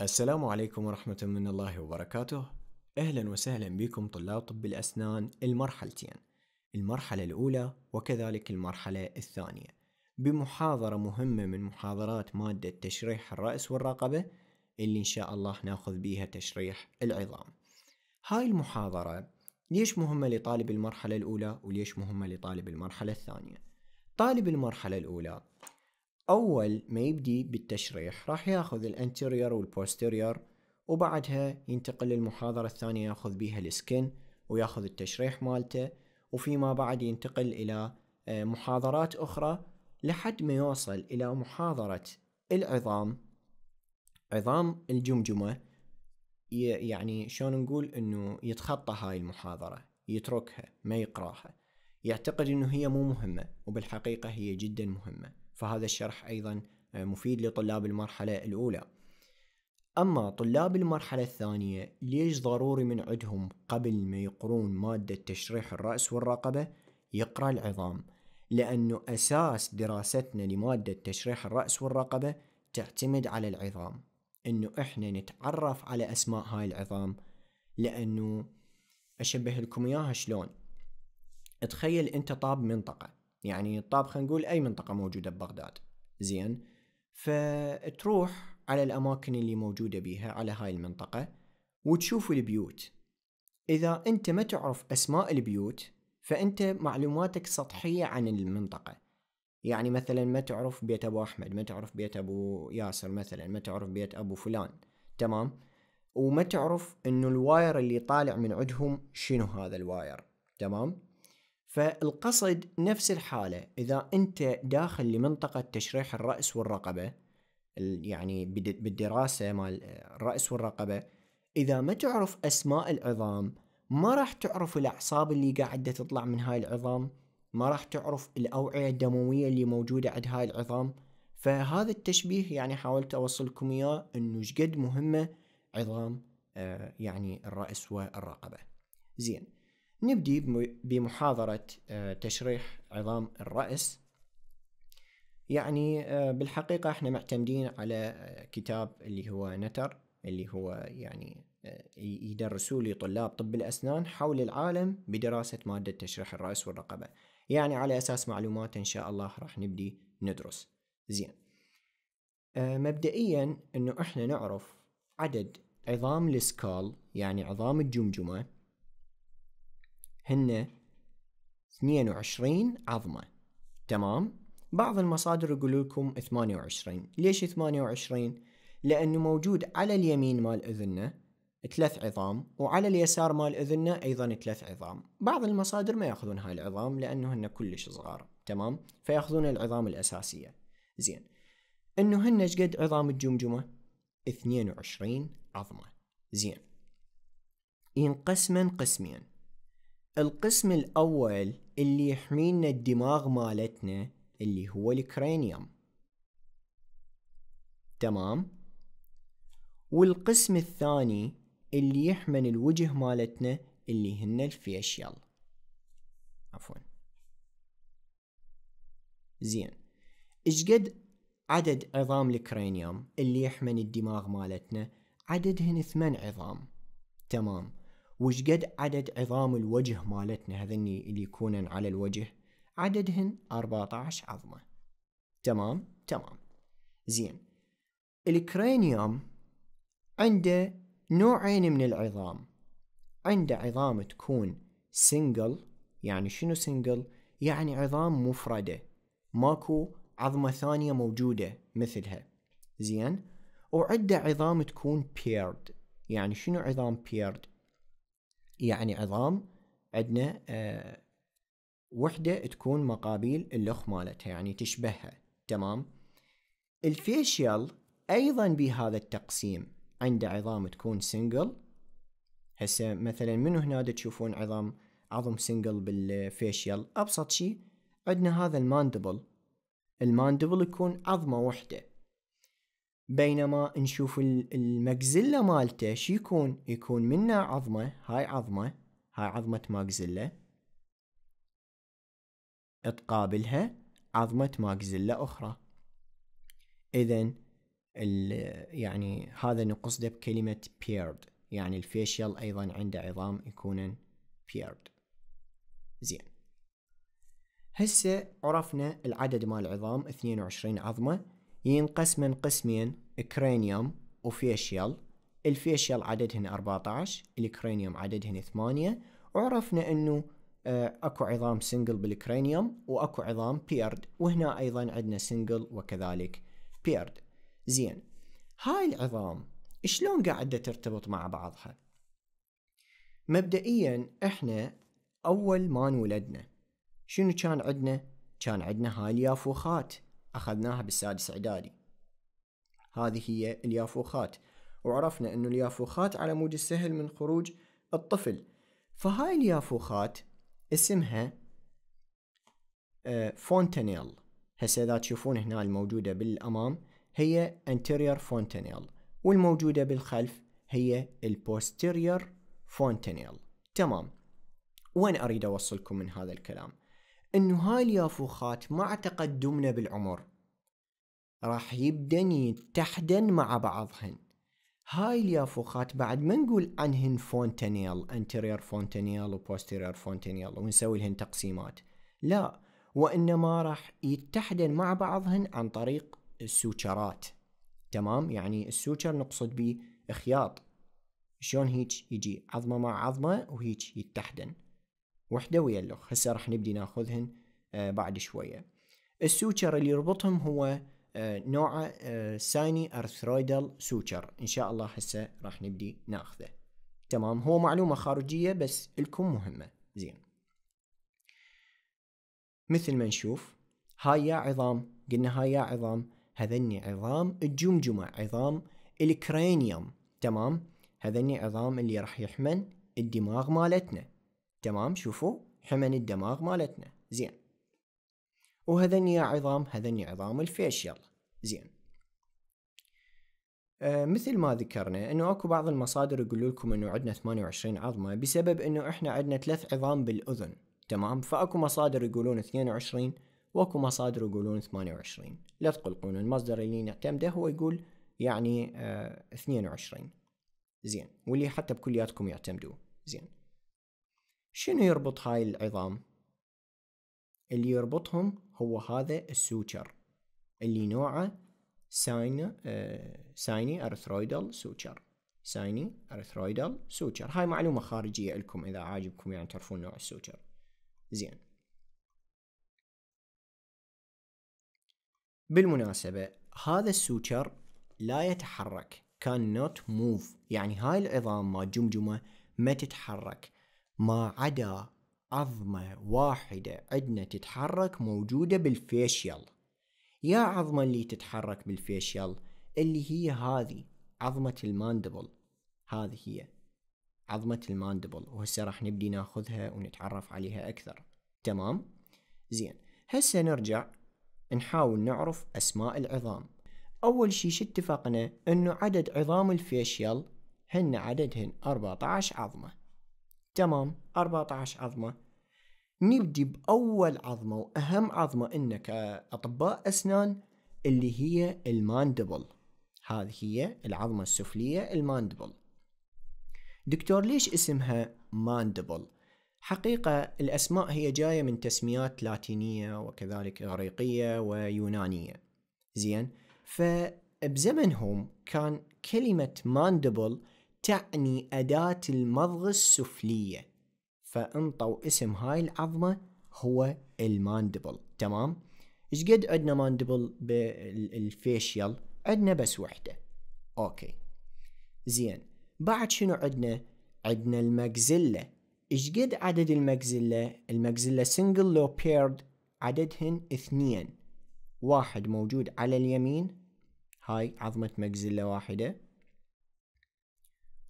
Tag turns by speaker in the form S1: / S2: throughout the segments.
S1: السلام عليكم ورحمة من الله وبركاته أهلا وسهلا بكم طلاب طب الأسنان المرحلتين المرحلة الأولى وكذلك المرحلة الثانية بمحاضرة مهمة من محاضرات مادة تشريح الرأس والرقبة اللي إن شاء الله ناخذ بيها تشريح العظام هاي المحاضرة ليش مهمة لطالب المرحلة الأولى وليش مهمة لطالب المرحلة الثانية طالب المرحلة الأولى أول ما يبدي بالتشريح راح ياخذ الانتيريور والبوستيريور وبعدها ينتقل للمحاضرة الثانية ياخذ بيها السكن وياخذ التشريح مالته وفيما بعد ينتقل إلى آه، محاضرات أخرى لحد ما يوصل إلى محاضرة العظام عظام الجمجمة يعني شلون نقول انه يتخطى هاي المحاضرة يتركها ما يقراها يعتقد انه هي مو مهمة وبالحقيقة هي جدا مهمة فهذا الشرح أيضا آه، مفيد لطلاب المرحلة الأولى أما طلاب المرحلة الثانية ليش ضروري من عندهم قبل ما يقرون مادة تشريح الرأس والرقبة يقرأ العظام لأنه أساس دراستنا لمادة تشريح الرأس والرقبة تعتمد على العظام أنه إحنا نتعرف على أسماء هاي العظام لأنه أشبه لكم إياها شلون تخيل أنت طاب منطقة يعني الطاب خلينا نقول أي منطقة موجودة ببغداد زين فتروح على الأماكن اللي موجودة بيها على هاي المنطقة وتشوف البيوت إذا أنت ما تعرف أسماء البيوت فأنت معلوماتك سطحية عن المنطقة يعني مثلا ما تعرف بيت أبو أحمد ما تعرف بيت أبو ياسر مثلا ما تعرف بيت أبو فلان تمام وما تعرف أنه الواير اللي طالع من عندهم شنو هذا الواير تمام فالقصد نفس الحالة إذا أنت داخل لمنطقة تشريح الرأس والرقبة يعني بالدراسة مال الرأس والرقبة إذا ما تعرف أسماء العظام ما راح تعرف الأعصاب اللي قاعدة تطلع من هاي العظام ما راح تعرف الأوعية الدموية اللي موجودة عند هاي العظام فهذا التشبيه يعني حاولت أوصلكم إياه إنه شقد مهمة عظام آه، يعني الرأس والرقبة زين نبدي بمحاضرة آه، تشريح عظام الرأس يعني آه، بالحقيقة احنا معتمدين على آه، كتاب اللي هو نتر اللي هو يعني يدرسوا لي طلاب طب الأسنان حول العالم بدراسة مادة تشريح الرأس والرقبة يعني على أساس معلومات إن شاء الله راح نبدي ندرس زين مبدئيا أنه إحنا نعرف عدد عظام السكال يعني عظام الجمجمة هن 22 عظمة تمام بعض المصادر يقول لكم 28 ليش 28 لأنه موجود على اليمين مال أذننا ثلاث عظام وعلى اليسار مال أذننا أيضا ثلاث عظام بعض المصادر ما يأخذون هاي العظام لأنهن كلش صغار تمام فيأخذون العظام الأساسية زين أنه هن قد عظام الجمجمة 22 عظمة زين ينقسمن قسمين القسم الأول اللي يحمينا الدماغ مالتنا اللي هو الكرانيوم تمام والقسم الثاني اللي يحمن الوجه مالتنا اللي هن الفيشيال عفوا زين ايش قد عدد عظام الكرانيوم اللي يحمن الدماغ مالتنا عددهن ثمان عظام تمام وش قد عدد عظام الوجه مالتنا هذني اللي يكونن على الوجه عددهن 14 عظمة تمام تمام زين الكرانيوم عنده نوعين من العظام عنده عظام تكون سنجل يعني شنو سنجل يعني عظام مفردة ماكو عظمة ثانية موجودة مثلها زين وعنده عظام تكون بيرد يعني شنو عظام بيرد يعني عظام عندنا آه، وحدة تكون مقابيل اللخ مالتها يعني تشبهها تمام الفيشيال أيضا بهذا التقسيم عنده عظام تكون سنجل هسه مثلا من هنا تشوفون عظام عظم سنجل بالفيشيال أبسط شيء عندنا هذا الماندبل الماندبل يكون عظمة وحدة بينما نشوف المجزلة مالته شو يكون يكون منه عظمة هاي عظمة هاي عظمة ماجزلة تقابلها عظمة ماجزلة أخرى إذا يعني هذا نقصده بكلمة بيرد يعني الفيشيال أيضا عنده عظام يكونن بيرد زين هسه عرفنا العدد مال العظام 22 عظمة ينقسم من قسمين كرانيوم وفيشيال الفيشيال عددهن 14 الكرانيوم عددهن 8 وعرفنا انه آه، اكو عظام سنجل بالكرانيوم واكو عظام بيرد وهنا ايضا عندنا سنجل وكذلك بيرد زين هاي العظام شلون قاعدة ترتبط مع بعضها مبدئيا احنا اول ما انولدنا شنو كان عندنا كان عندنا هاي اليافوخات أخذناها بالسادس إعدادي هذه هي اليافوخات وعرفنا أن اليافوخات على مود السهل من خروج الطفل فهاي اليافوخات اسمها فونتانيل آه، هسه إذا تشوفون هنا الموجودة بالأمام هي anterior fontanel والموجودة بالخلف هي posterior فونتانيل تمام وين أريد أوصلكم من هذا الكلام انه هاي اليافوخات مع تقدمنا بالعمر راح يبدن يتحدن مع بعضهن هاي اليافوخات بعد ما نقول عنهن فونتانيل انترير فونتانيل وبوستيرير فونتانيل ونسوي لهن تقسيمات لا وانما راح يتحدن مع بعضهن عن طريق السوتشرات تمام يعني السوتشر نقصد به خياط شلون هيج يجي عظمه مع عظمه وهيج يتحدن وحدة ويا اللوخ هسه راح نبدي ناخذهن آه، بعد شوية السوتشر اللي يربطهم هو نوعه ساني ارثرويدال سوتشر ان شاء الله هسه راح نبدي ناخذه تمام هو معلومة خارجية بس لكم مهمة زين مثل ما نشوف هاي يا عظام قلنا هاي يا عظام هذني عظام الجمجمة عظام الكرينيوم تمام هذني عظام اللي راح يحمل الدماغ مالتنا تمام شوفوا حمن الدماغ مالتنا زين وهذني يا عظام هذني عظام الفيشيال زين آه مثل ما ذكرنا انه اكو بعض المصادر يقول لكم انه عندنا 28 عظمه بسبب انه احنا عندنا ثلاث عظام بالاذن تمام فاكو مصادر يقولون 22 واكو مصادر يقولون 28 لا تقلقون المصدر اللي نعتمده هو يقول يعني آه 22 زين واللي حتى بكلياتكم يعتمدوه زين شنو يربط هاي العظام؟ اللي يربطهم هو هذا السوتشر اللي نوعه ساين آه، سايني ارثرويدال سوتشر سايني ارثرويدال سوتشر هاي معلومة خارجية لكم إذا عاجبكم يعني تعرفون نوع السوتشر زين بالمناسبة هذا السوتشر لا يتحرك كان نوت موف يعني هاي العظام ما جمجمة ما تتحرك ما عدا عظمة واحدة عندنا تتحرك موجودة بالفيشيال يا عظمة اللي تتحرك بالفيشيال اللي هي هذه عظمة الماندبل هذه هي عظمة الماندبل وهسه راح نبدي ناخذها ونتعرف عليها أكثر تمام؟ زين هسه نرجع نحاول نعرف أسماء العظام أول شي اتفقنا أنه عدد عظام الفيشيال هن عددهن 14 عظمة تمام 14 عظمة نبدي بأول عظمة وأهم عظمة إنا آه، كأطباء أسنان اللي هي الماندبل هذه هي العظمة السفلية الماندبل دكتور ليش اسمها ماندبل؟ حقيقة الأسماء هي جاية من تسميات لاتينية وكذلك إغريقية ويونانية زين فبزمنهم كان كلمة ماندبل تعني أداة المضغ السفلية فانطوا اسم هاي العظمة هو الماندبل تمام ايش قد عندنا ماندبل بالفيشيال عندنا بس وحدة اوكي زين بعد شنو عندنا عندنا المكزله ايش قد عدد المكزلة؟ المكزلة سنجل لو بيرد عددهن اثنين واحد موجود على اليمين هاي عظمة مكزلة واحدة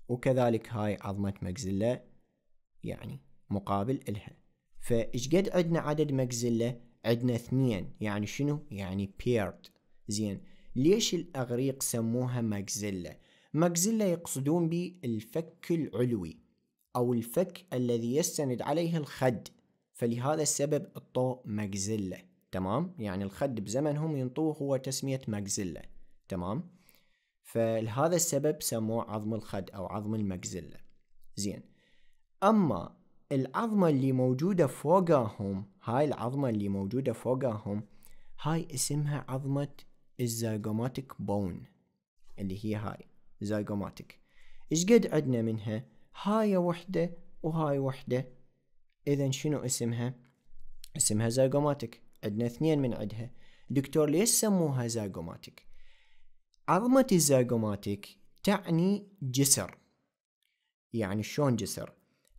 S1: وكذلك هاي عظمة مجزلة يعني مقابل إلها فإيش قد عندنا عدد مجزلة عندنا اثنين يعني شنو يعني بيرد زين ليش الأغريق سموها مجزلة مجزلة يقصدون به الفك العلوي أو الفك الذي يستند عليه الخد فلهذا السبب الطو مجزلة تمام يعني الخد بزمنهم ينطوه هو تسمية مجزلة تمام فلهذا السبب سموه عظم الخد أو عظم المجزلة زين أما العظمة اللي موجودة فوقهم هاي العظمة اللي موجودة فوقهم هاي اسمها عظمة الزيجوماتيك بون اللي هي هاي زيجوماتيك ايش قد عندنا منها هاي وحدة وهاي وحدة اذا شنو اسمها اسمها زيجوماتيك عندنا اثنين من عندها دكتور ليش سموها زيجوماتيك عظمة الزيجوماتيك تعني جسر يعني شلون جسر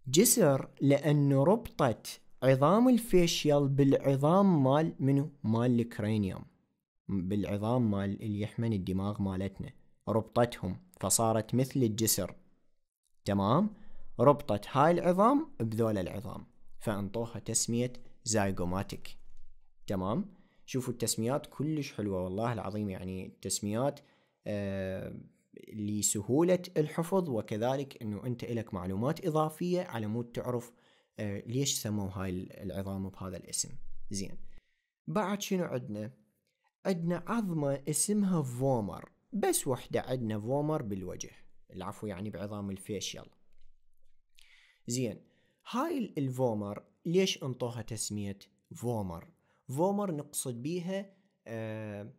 S1: جسر لأنه ربطت عظام الفيشيال بالعظام مال منو مال الكرينيوم بالعظام مال اللي يحمل الدماغ مالتنا ربطتهم فصارت مثل الجسر تمام ربطت هاي العظام بذول العظام فانطوها تسمية زايجوماتيك تمام شوفوا التسميات كلش حلوة والله العظيم يعني التسميات آه، لسهولة الحفظ وكذلك أنه أنت لك معلومات إضافية على مود تعرف آه، ليش سموا هاي العظام بهذا الاسم زين بعد شنو عندنا عندنا عظمة اسمها فومر بس وحدة عندنا فومر بالوجه العفو يعني بعظام الفيشيال زين هاي الفومر ليش انطوها تسمية فومر فومر نقصد بيها آه،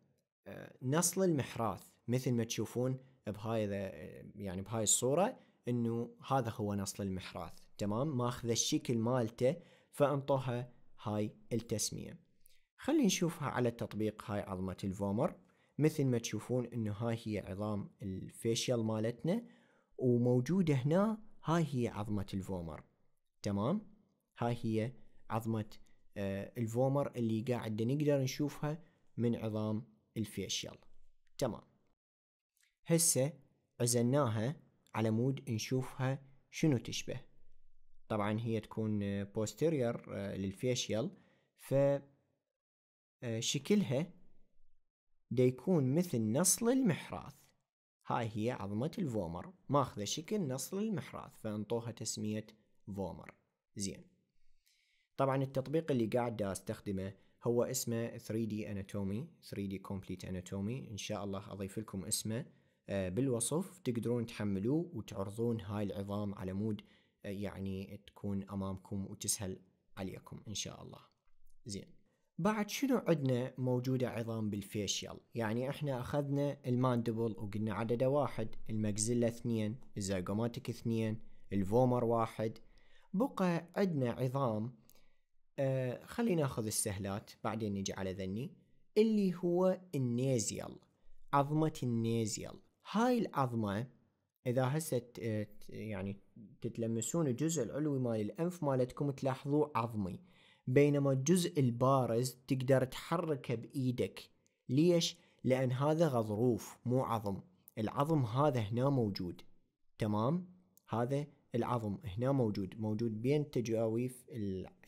S1: نصل المحراث مثل ما تشوفون بهاي يعني بهاي الصورة انه هذا هو نصل المحراث تمام ماخذ الشكل مالته فانطوها هاي التسمية خلينا نشوفها على التطبيق هاي عظمة الفومر مثل ما تشوفون انه هاي هي عظام الفيشيال مالتنا وموجودة هنا هاي هي عظمة الفومر تمام هاي هي عظمة آه، الفومر اللي قاعد نقدر نشوفها من عظام الفيشيال تمام هسه عزلناها على مود نشوفها شنو تشبه طبعا هي تكون بوستيرير آه، للفيشيال ف آه، شكلها يكون مثل نصل المحراث هاي هي عظمة الفومر ماخذة شكل نصل المحراث فانطوها تسمية فومر زين طبعا التطبيق اللي قاعد دا استخدمه هو اسمه 3D Anatomy 3D Complete Anatomy ان شاء الله اضيف لكم اسمه آه، بالوصف تقدرون تحملوه وتعرضون هاي العظام على مود آه، يعني تكون امامكم وتسهل عليكم ان شاء الله زين بعد شنو عندنا موجودة عظام بالفيشيال يعني احنا اخذنا الماندبل وقلنا عدده واحد المكزلة اثنين الزيجوماتيك اثنين الفومر واحد بقى عندنا عظام آه خلينا ناخذ السهلات بعدين نجي على ذني اللي هو النيزيال عظمة النيزيال هاي العظمه اذا هسه يعني تتلمسون الجزء العلوي مال الانف مالتكم تلاحظوه عظمي بينما الجزء البارز تقدر تحركه بايدك ليش لان هذا غضروف مو عظم العظم هذا هنا موجود تمام هذا العظم هنا موجود موجود بين تجاويف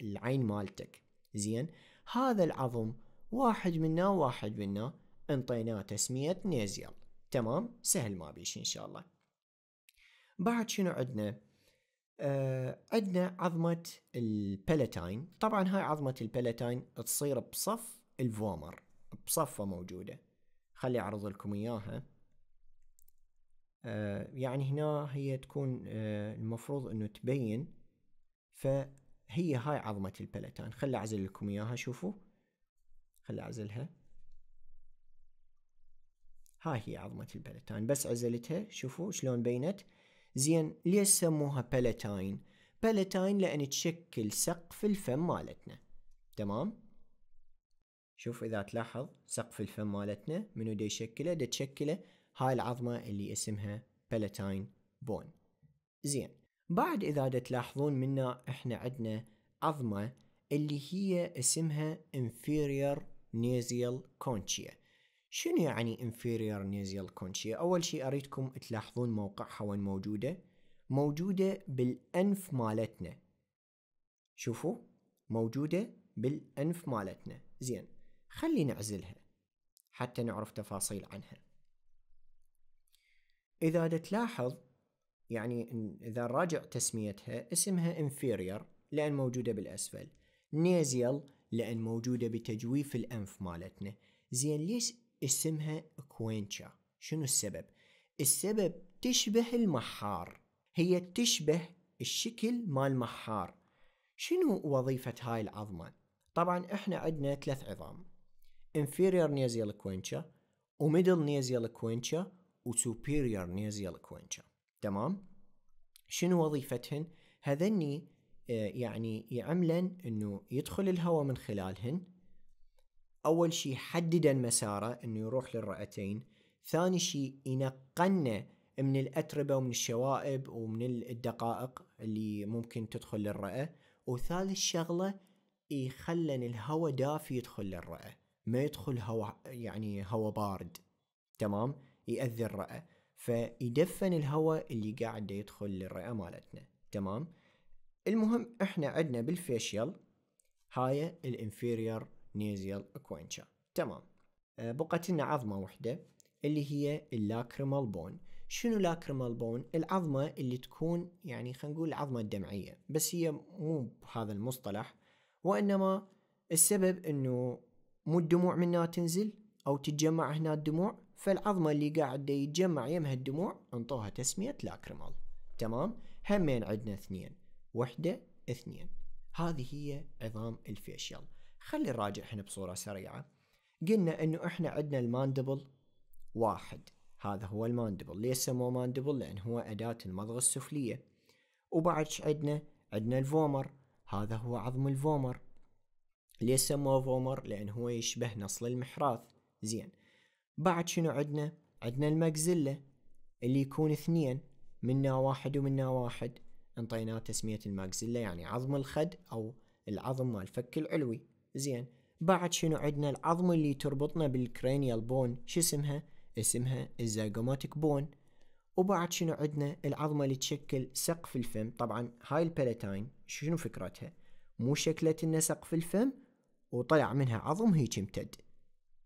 S1: العين مالتك زين هذا العظم واحد منا واحد منا انطيناه تسمية نيزيال تمام سهل ما بيش ان شاء الله بعد شنو عندنا آه عندنا عظمة البلاتين طبعا هاي عظمة البلاتين تصير بصف الفومر بصفة موجودة خلي اعرض لكم اياها آه يعني هنا هي تكون آه المفروض انه تبين فهي هاي عظمة البلاتين خلي اعزل لكم اياها شوفوا خلي اعزلها ها هي عظمة البلتاين بس عزلتها شوفوا شلون بينت زين ليش سموها بلتاين بلتاين لأن تشكل سقف الفم مالتنا تمام شوف إذا تلاحظ سقف الفم مالتنا منو دي يشكله دي تشكله هاي العظمة اللي اسمها بلتاين بون زين بعد إذا دي تلاحظون منا إحنا عندنا عظمة اللي هي اسمها inferior nasal conchia شنو يعني inferior nasal conchia أول شيء أريدكم تلاحظون موقعها وين موجودة موجودة بالأنف مالتنا شوفوا موجودة بالأنف مالتنا زين خلي نعزلها حتى نعرف تفاصيل عنها إذا تلاحظ يعني إذا نراجع تسميتها اسمها inferior لأن موجودة بالأسفل nasal لأن موجودة بتجويف الأنف مالتنا زين ليش اسمها كوينشا شنو السبب؟ السبب تشبه المحار هي تشبه الشكل مال المحار شنو وظيفة هاي العظمة؟ طبعا احنا عندنا ثلاث عظام inferior nasal quincha middle nasal quincha superior nasal quincha تمام؟ شنو وظيفتهن؟ هذني آه، يعني يعملن انه يدخل الهواء من خلالهن اول شيء حدد مساره انه يروح للرئتين ثاني شيء ينقلنا من الاتربه ومن الشوائب ومن الدقائق اللي ممكن تدخل للرئه وثالث شغله يخلن الهواء دافي يدخل للرئه ما يدخل هواء يعني هواء بارد تمام ياذي الرئه فيدفن الهواء اللي قاعد يدخل للرئه مالتنا تمام المهم احنا عندنا بالفيشيال هاي الانفيريور نيزيال كوينشا تمام أه، بقت لنا عظمة واحدة اللي هي اللاكريمال بون شنو لاكريمال بون العظمة اللي تكون يعني خلينا نقول العظمة الدمعية بس هي مو بهذا المصطلح وإنما السبب إنه مو الدموع منها تنزل أو تتجمع هنا الدموع فالعظمة اللي قاعدة يتجمع يمها الدموع انطوها تسمية لاكريمال تمام همين عندنا اثنين وحدة اثنين هذه هي عظام الفيشل خلي نراجع هنا بصورة سريعة قلنا انه احنا عندنا الماندبل واحد هذا هو الماندبل ليه سموه ماندبل لان هو أداة المضغ السفلية وبعد عندنا عندنا الفومر هذا هو عظم الفومر ليه سموه فومر لان هو يشبه نصل المحراث زين بعد شنو عندنا عندنا المجزلة اللي يكون اثنين منا واحد ومنا واحد انطيناه تسمية المجزلة يعني عظم الخد او العظم مال الفك العلوي زين بعد شنو عندنا العظم اللي تربطنا بالكرينيال بون شو اسمها اسمها الزاجوماتيك بون وبعد شنو عندنا العظمة اللي تشكل سقف الفم طبعا هاي البلاتين شنو فكرتها مو شكلت لنا سقف الفم وطلع منها عظم هيك امتد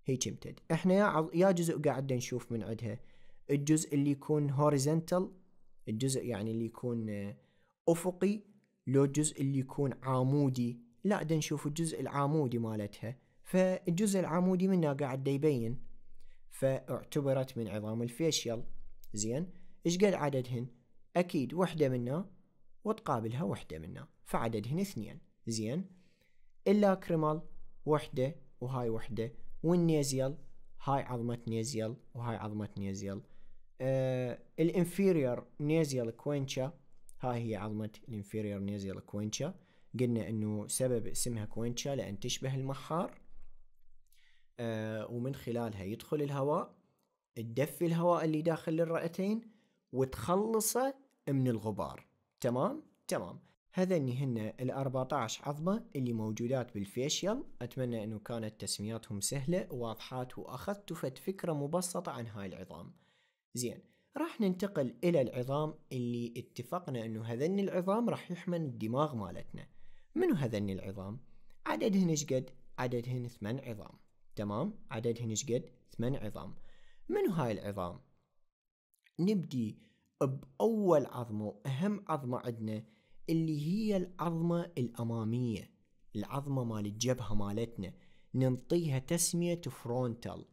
S1: هيك امتد احنا يا عض... يا جزء قاعد نشوف من عندها الجزء اللي يكون هوريزنتال الجزء يعني اللي يكون آه، افقي لو الجزء اللي يكون عامودي لا دا نشوف الجزء العامودي مالتها فالجزء العامودي منها قاعد دا يبين فاعتبرت من عظام الفيشيال زين ايش قد عددهن اكيد وحده منها وتقابلها وحده منها فعددهن اثنين زين اللاكريمال وحده وهاي وحده والنيزيال هاي عظمة نيزيال وهاي عظمة نيزيال آه الانفيريور نيزيال كوينشا هاي هي عظمة الانفيريور نيزيال كوينشا قلنا انه سبب اسمها كوينشا لان تشبه المحار آه ومن خلالها يدخل الهواء تدفي الهواء اللي داخل الرئتين وتخلصه من الغبار تمام تمام هذا اللي هن ال 14 عظمة اللي موجودات بالفيشيال أتمنى أنه كانت تسمياتهم سهلة وواضحات وأخذت فت فكرة مبسطة عن هاي العظام زين راح ننتقل إلى العظام اللي اتفقنا أنه هذن العظام راح يحمل الدماغ مالتنا منو هذني العظام عددهن ايش قد عددهن ثمان عظام تمام عددهن ايش قد ثمان عظام منو هاي العظام نبدي بأول عظمة وأهم عظمة عندنا اللي هي العظمة الأمامية العظمة مال الجبهة مالتنا ننطيها تسمية فرونتال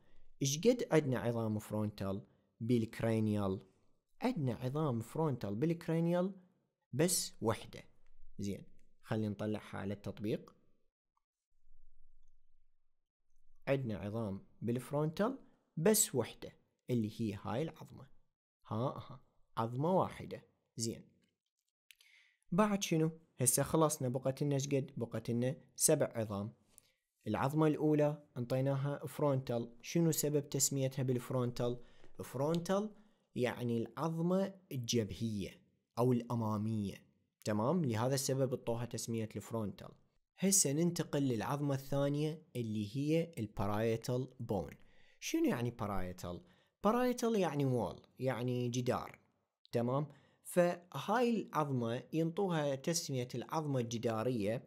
S1: إيش قد عندنا عظام فرونتال بالكرينيال عندنا عظام فرونتال بالكرينيال بس وحدة زين خلينا نطلعها على التطبيق عندنا عظام بالفرونتال بس وحدة اللي هي هاي العظمة ها ها عظمة واحدة زين بعد شنو هسه خلصنا بقت لنا شقد بقت لنا سبع عظام العظمة الأولى انطيناها فرونتال شنو سبب تسميتها بالفرونتال فرونتال يعني العظمة الجبهية أو الأمامية تمام لهذا السبب اعطوها تسمية الفرونتال هسه ننتقل للعظمة الثانية اللي هي البارايتال بون شنو يعني بارايتال؟ بارايتال يعني وول يعني جدار تمام فهاي العظمة ينطوها تسمية العظمة الجدارية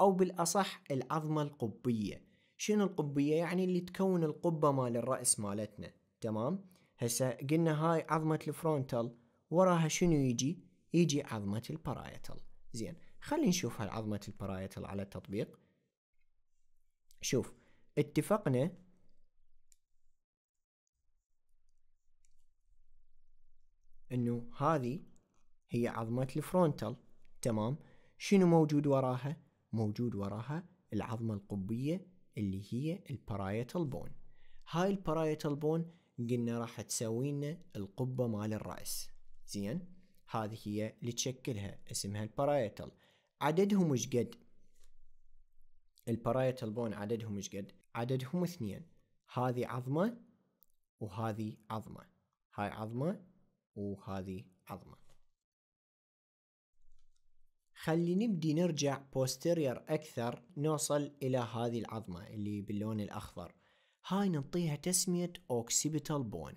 S1: أو بالأصح العظمة القبية شنو القبية؟ يعني اللي تكون القبة مال الرأس مالتنا تمام؟ هسه قلنا هاي عظمة الفرونتال وراها شنو يجي؟ يجي عظمة البرايتل زين خلينا نشوف هالعظمة البرايتل على التطبيق شوف اتفقنا انه هذه هي عظمة الفرونتال تمام شنو موجود وراها موجود وراها العظمة القبية اللي هي البرايتال بون هاي البرايتال بون قلنا راح تسوي لنا القبة مال الرأس زين هذه هي اللي تشكلها اسمها البارايتال عددهم ايش قد البارايتال بون عددهم ايش قد عددهم اثنين هذه عظمة وهذه عظمة هاي عظمة وهذه عظمة خلي نبدي نرجع بوستيرير أكثر نوصل إلى هذه العظمة اللي باللون الأخضر هاي نعطيها تسمية أوكسيبيتال بون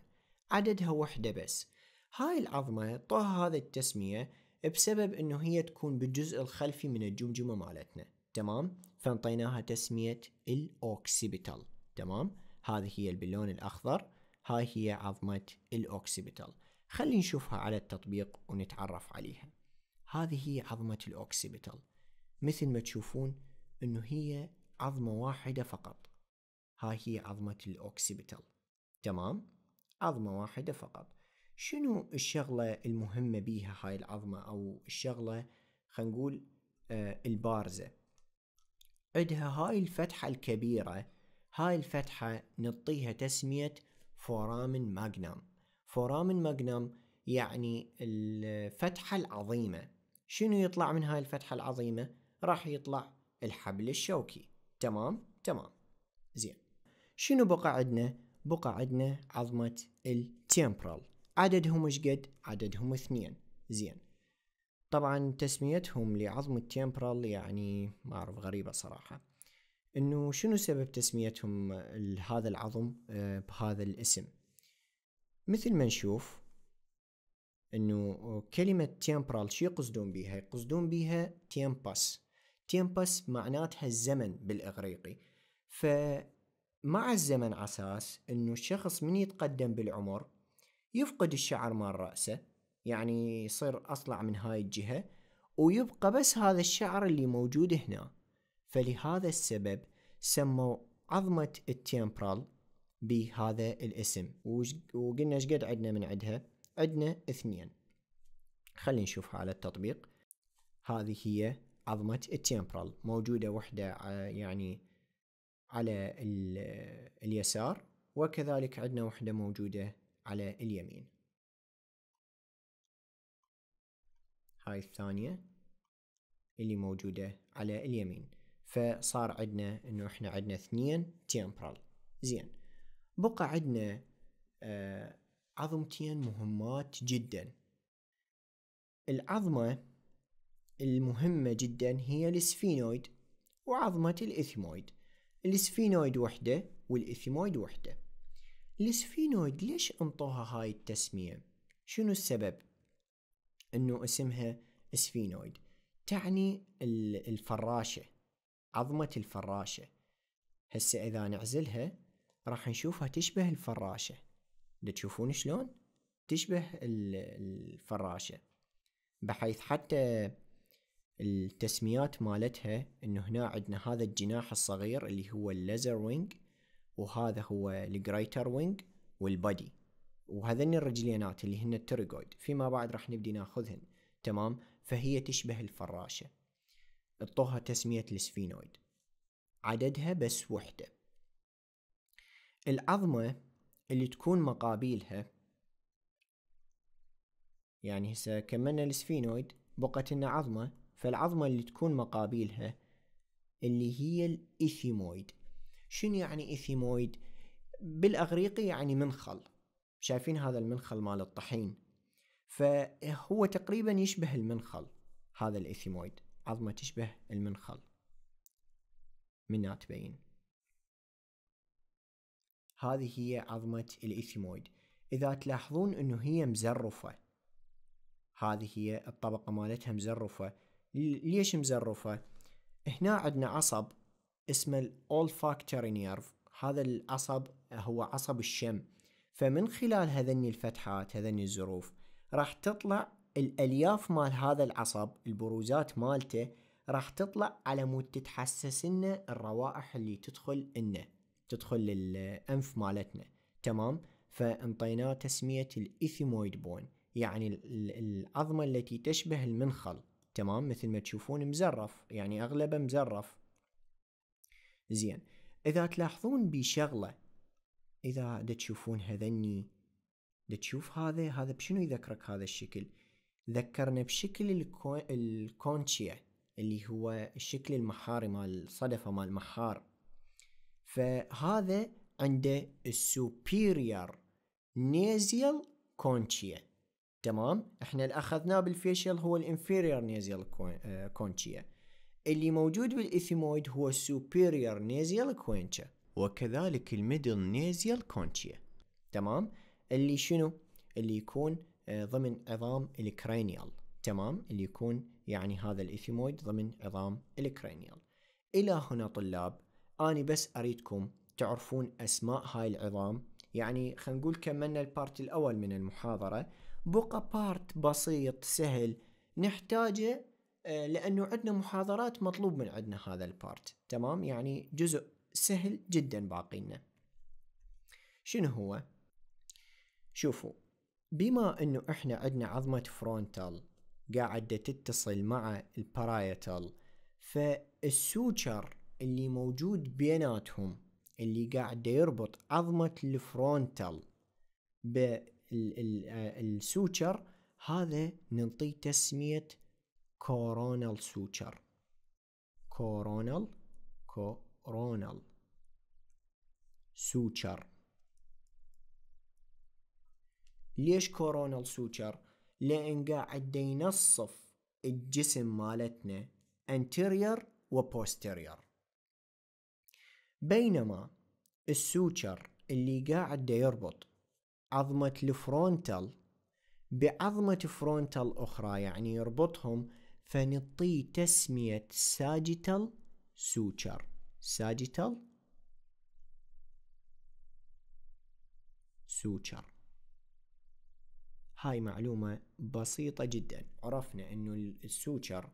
S1: عددها وحدة بس هاي العظمة طه هذا التسمية بسبب انه هي تكون بالجزء الخلفي من الجمجمة مالتنا تمام فانطيناها تسمية الاوكسيبيتال تمام هذه هي باللون الاخضر هاي هي عظمة الاوكسيبيتال خلي نشوفها على التطبيق ونتعرف عليها هذه هي عظمة الاوكسيبيتال مثل ما تشوفون انه هي عظمة واحدة فقط هاي هي عظمة الاوكسيبيتال تمام عظمة واحدة فقط شنو الشغلة المهمة بيها هاي العظمة أو الشغلة خلينا نقول آه، البارزة عدها هاي الفتحة الكبيرة هاي الفتحة نعطيها تسمية فورامن ماجنام فورامن ماجنام يعني الفتحة العظيمة شنو يطلع من هاي الفتحة العظيمة راح يطلع الحبل الشوكي تمام تمام زين شنو بقى عندنا بقى عندنا عظمة التيمبرال عددهم ايش قد عددهم اثنين زين طبعا تسميتهم لعظم التيمبرال يعني ما اعرف غريبة صراحة انه شنو سبب تسميتهم لهذا العظم آه، بهذا الاسم مثل ما نشوف انه كلمة تيمبرال شو يقصدون بيها يقصدون بيها تيمباس تيمباس معناتها الزمن بالاغريقي فمع الزمن عساس انه الشخص من يتقدم بالعمر يفقد الشعر مال رأسه يعني يصير أصلع من هاي الجهة ويبقى بس هذا الشعر اللي موجود هنا فلهذا السبب سموا عظمة التيمبرال بهذا الاسم وقلنا ايش قد عندنا من عندها عندنا اثنين خلينا نشوفها على التطبيق هذه هي عظمة التيمبرال موجودة وحدة يعني على اليسار وكذلك عندنا وحدة موجودة على اليمين هاي الثانية اللي موجودة على اليمين فصار عندنا انه احنا عندنا اثنين تيمبرال زين بقى عندنا آه عظمتين مهمات جدا العظمة المهمة جدا هي السفينويد وعظمة الإثمويد السفينويد وحدة والاثمويد وحدة السفينويد ليش انطوها هاي التسمية؟ شنو السبب؟ انه اسمها سفينويد تعني الفراشة عظمة الفراشة هسه اذا نعزلها راح نشوفها تشبه الفراشة تشوفون شلون؟ تشبه الفراشة بحيث حتى التسميات مالتها انه هنا عندنا هذا الجناح الصغير اللي هو الليزر وينج وهذا هو الجريتر وينج والبادي وهذين الرجلينات اللي هن التريجويد فيما بعد راح نبدي ناخذهن تمام فهي تشبه الفراشة اعطوها تسمية السفينويد عددها بس وحدة العظمة اللي تكون مقابيلها يعني هسا كملنا السفينويد بقت لنا عظمة فالعظمة اللي تكون مقابيلها اللي هي الإثيمويد شنو يعني إثيمويد؟ بالأغريقي يعني منخل شايفين هذا المنخل مال الطحين فهو تقريبا يشبه المنخل هذا الإثيمويد عظمة تشبه المنخل من تبين هذه هي عظمة الإثيمويد إذا تلاحظون أنه هي مزرفة هذه هي الطبقة مالتها مزرفة ليش مزرفة؟ هنا عندنا عصب اسمه الأولفاكتوري نيرف هذا العصب هو عصب الشم فمن خلال هذني الفتحات هذني الظروف راح تطلع الألياف مال هذا العصب البروزات مالته راح تطلع على مود تتحسس لنا الروائح اللي تدخل لنا تدخل للأنف مالتنا تمام فانطيناه تسمية الإيثيمويد بون يعني العظمة التي تشبه المنخل تمام مثل ما تشوفون مزرف يعني أغلبه مزرف زين اذا تلاحظون بشغله اذا دا تشوفون هذني دا تشوف هذا هذا بشنو يذكرك هذا الشكل ذكرنا بشكل الكو... الكونشيا اللي هو الشكل المحاري مال الصدفه مال المحار فهذا عنده السوبيريور نيزيال كونشيا تمام احنا اللي اخذناه بالفيشل هو الانفيريور نيزيال كونشيا اللي موجود بالإثيمويد هو السوبيريور نيزيال كوينشا وكذلك الميدل نيزيال كونشيا تمام اللي شنو اللي يكون آه، ضمن عظام الكرينيال تمام اللي يكون يعني هذا الإثيمويد ضمن عظام الكرينيال إلى هنا طلاب أنا بس أريدكم تعرفون أسماء هاي العظام يعني خلينا نقول كملنا البارت الأول من المحاضرة بقى بارت بسيط سهل نحتاجه آه، لانه عندنا محاضرات مطلوب من عندنا هذا البارت تمام يعني جزء سهل جدا باقي لنا شنو هو شوفوا بما انه احنا عندنا عظمه فرونتال قاعده تتصل مع البارايتال فالسوتشر اللي موجود بيناتهم اللي قاعد يربط عظمه الفرونتال بالسوتشر آه، هذا نعطيه تسميه coronal suture coronal coronal suture ليش كورونال سوتشر لان قاعد ينصف الجسم مالتنا anterior و posterior بينما السوتشر اللي قاعد يربط عظمة الفرونتال بعظمة فرونتال أخرى يعني يربطهم فنطي تسمية ساجيتال سوتشر ساجيتال سوتشر هاي معلومة بسيطة جدا عرفنا انه السوتشر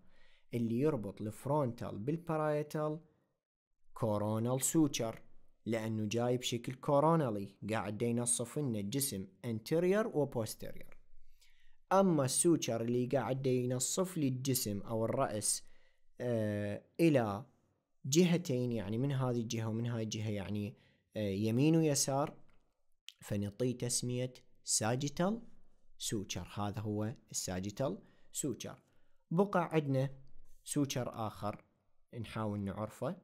S1: اللي يربط الفرونتال بالبارايتال كورونال سوتشر لانه جاي بشكل كورونالي قاعد ينصف لنا الجسم انتيرير وبوستيرير اما السوتشر اللي قاعد ينصف لي الجسم او الراس آه، الى جهتين يعني من هذه الجهه ومن هذه الجهه يعني آه، يمين ويسار فنعطيه تسميه ساجيتال سوتشر هذا هو الساجيتال سوتشر بقى عندنا سوتشر اخر نحاول نعرفه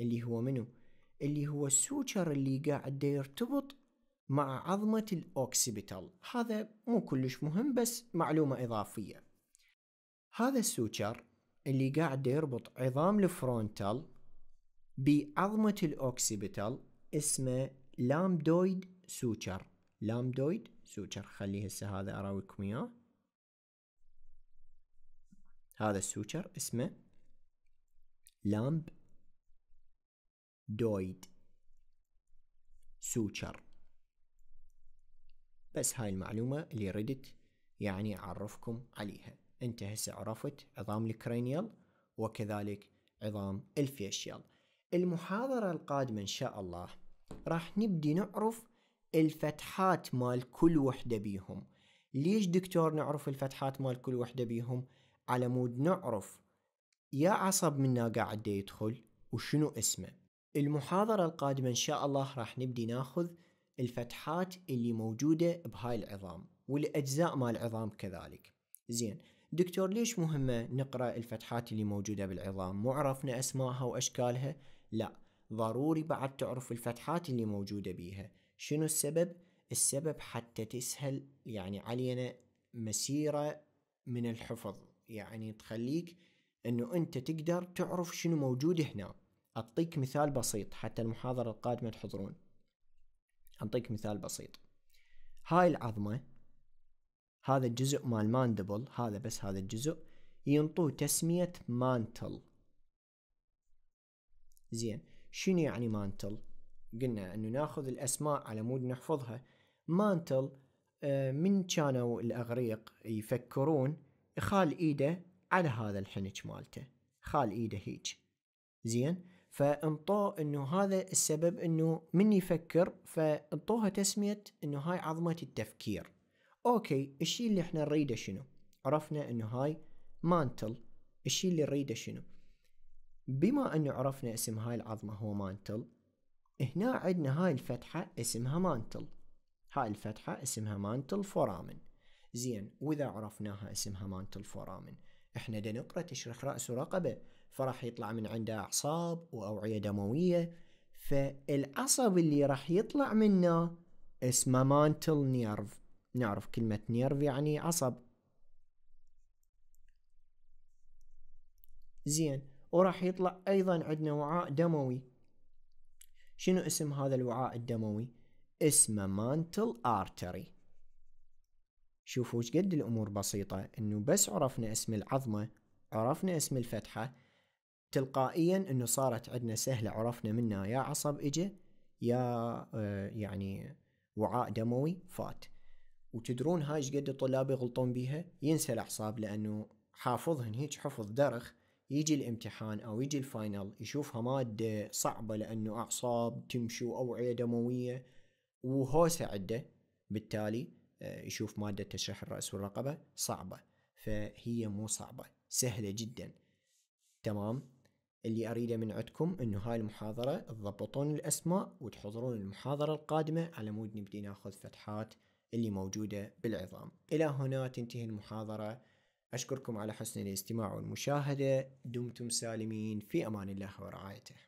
S1: اللي هو منو اللي هو السوتشر اللي قاعد يرتبط مع عظمة الأوكسيبيتال هذا مو كلش مهم بس معلومة إضافية هذا السوتشر اللي قاعد يربط عظام الفرونتال بعظمة الأوكسيبيتال اسمه لامدويد سوتشر لامدويد سوتشر خليه هسه هذا أراويكم إياه هذا السوتشر اسمه لامب دويد سوتشر بس هاي المعلومة اللي ردت يعني أعرفكم عليها أنت هسه عرفت عظام الكرينيال وكذلك عظام الفيشيال المحاضرة القادمة إن شاء الله راح نبدي نعرف الفتحات مال كل وحدة بيهم ليش دكتور نعرف الفتحات مال كل وحدة بيهم على مود نعرف يا عصب منا قاعد يدخل وشنو اسمه المحاضرة القادمة إن شاء الله راح نبدي ناخذ الفتحات اللي موجودة بهاي العظام والأجزاء مال العظام كذلك زين دكتور ليش مهمة نقرأ الفتحات اللي موجودة بالعظام مو عرفنا أسمائها وأشكالها لا ضروري بعد تعرف الفتحات اللي موجودة بيها شنو السبب السبب حتى تسهل يعني علينا مسيرة من الحفظ يعني تخليك انه انت تقدر تعرف شنو موجود هنا اعطيك مثال بسيط حتى المحاضرة القادمة تحضرون أعطيك مثال بسيط هاي العظمة هذا الجزء مال ماندبل هذا بس هذا الجزء ينطوه تسمية مانتل زين شنو يعني مانتل قلنا انه ناخذ الاسماء على مود نحفظها مانتل آه، من كانوا الاغريق يفكرون خال ايده على هذا الحنج مالته خال ايده هيج زين فانطوه انه هذا السبب انه من يفكر فانطوها تسميه انه هاي عظمه التفكير اوكي الشيء اللي احنا نريده شنو عرفنا انه هاي مانتل الشيء اللي نريده شنو بما انه عرفنا اسم هاي العظمه هو مانتل هنا عندنا هاي الفتحه اسمها مانتل هاي الفتحه اسمها مانتل فورامن زين واذا عرفناها اسمها مانتل فورامن احنا دا نقرا تشريح راس ورقبه فراح يطلع من عنده أعصاب وأوعية دموية فالعصب اللي راح يطلع منه اسمه مانتل نيرف نعرف كلمة نيرف يعني عصب زين وراح يطلع أيضا عندنا وعاء دموي شنو اسم هذا الوعاء الدموي اسمه مانتل آرتري شوفوا قد الأمور بسيطة إنه بس عرفنا اسم العظمة عرفنا اسم الفتحة تلقائيا انه صارت عندنا سهله عرفنا منها يا عصب اجى يا آه، يعني وعاء دموي فات وتدرون هاي قد الطلاب يغلطون بيها ينسى الاعصاب لانه حافظهن هيك حفظ درخ يجي الامتحان او يجي الفاينل يشوفها ماده صعبه لانه اعصاب تمشي واوعيه دمويه وهوسه عنده بالتالي آه، يشوف ماده تشريح الراس والرقبه صعبه فهي مو صعبه سهله جدا تمام اللي أريده من عندكم إنه هاي المحاضرة تضبطون الأسماء وتحضرون المحاضرة القادمة على مود نبدي ناخذ فتحات اللي موجودة بالعظام إلى هنا تنتهي المحاضرة أشكركم على حسن الاستماع والمشاهدة دمتم سالمين في أمان الله ورعايته